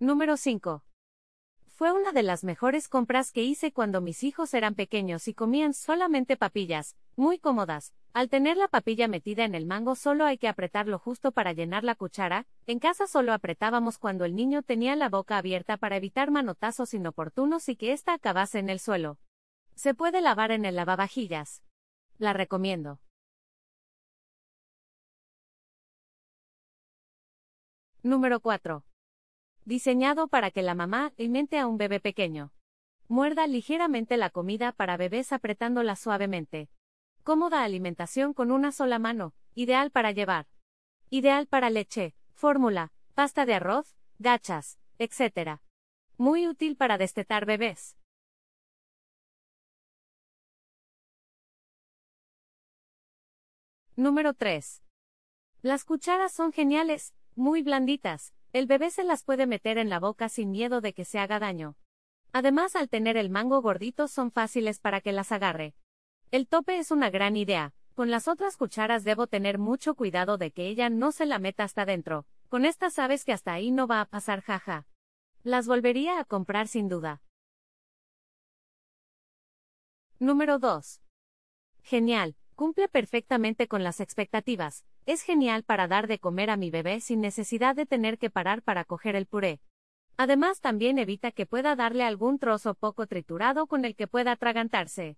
Número 5. Fue una de las mejores compras que hice cuando mis hijos eran pequeños y comían solamente papillas, muy cómodas. Al tener la papilla metida en el mango solo hay que apretarlo justo para llenar la cuchara, en casa solo apretábamos cuando el niño tenía la boca abierta para evitar manotazos inoportunos y que ésta acabase en el suelo. Se puede lavar en el lavavajillas. La recomiendo. Número 4. Diseñado para que la mamá alimente a un bebé pequeño. Muerda ligeramente la comida para bebés apretándola suavemente. Cómoda alimentación con una sola mano, ideal para llevar. Ideal para leche, fórmula, pasta de arroz, gachas, etc. Muy útil para destetar bebés. Número 3. Las cucharas son geniales, muy blanditas, el bebé se las puede meter en la boca sin miedo de que se haga daño. Además, al tener el mango gordito son fáciles para que las agarre. El tope es una gran idea. Con las otras cucharas debo tener mucho cuidado de que ella no se la meta hasta dentro. Con estas sabes que hasta ahí no va a pasar jaja. Las volvería a comprar sin duda. Número 2. Genial, cumple perfectamente con las expectativas. Es genial para dar de comer a mi bebé sin necesidad de tener que parar para coger el puré. Además también evita que pueda darle algún trozo poco triturado con el que pueda atragantarse.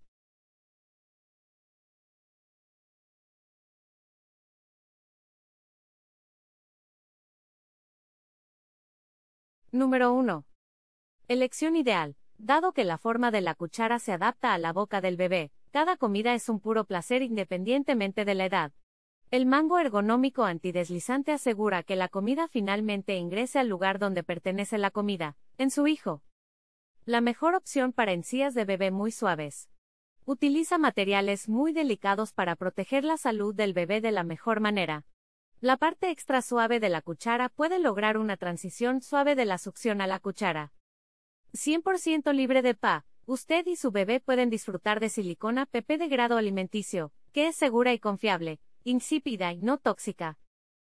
Número 1. Elección ideal. Dado que la forma de la cuchara se adapta a la boca del bebé, cada comida es un puro placer independientemente de la edad. El mango ergonómico antideslizante asegura que la comida finalmente ingrese al lugar donde pertenece la comida, en su hijo. La mejor opción para encías de bebé muy suaves. Utiliza materiales muy delicados para proteger la salud del bebé de la mejor manera. La parte extra suave de la cuchara puede lograr una transición suave de la succión a la cuchara. 100% libre de PA, usted y su bebé pueden disfrutar de silicona PP de grado alimenticio, que es segura y confiable, Insípida y no tóxica.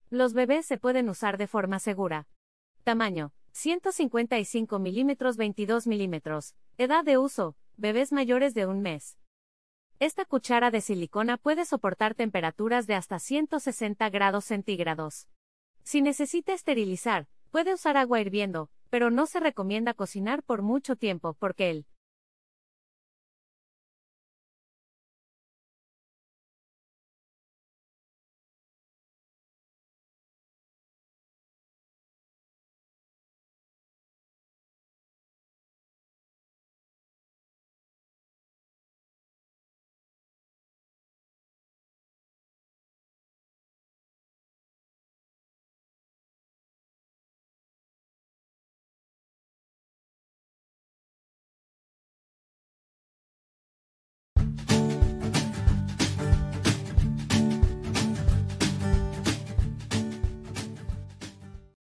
Los bebés se pueden usar de forma segura. Tamaño, 155 milímetros 22 milímetros. Edad de uso, bebés mayores de un mes. Esta cuchara de silicona puede soportar temperaturas de hasta 160 grados centígrados. Si necesita esterilizar, puede usar agua hirviendo, pero no se recomienda cocinar por mucho tiempo porque el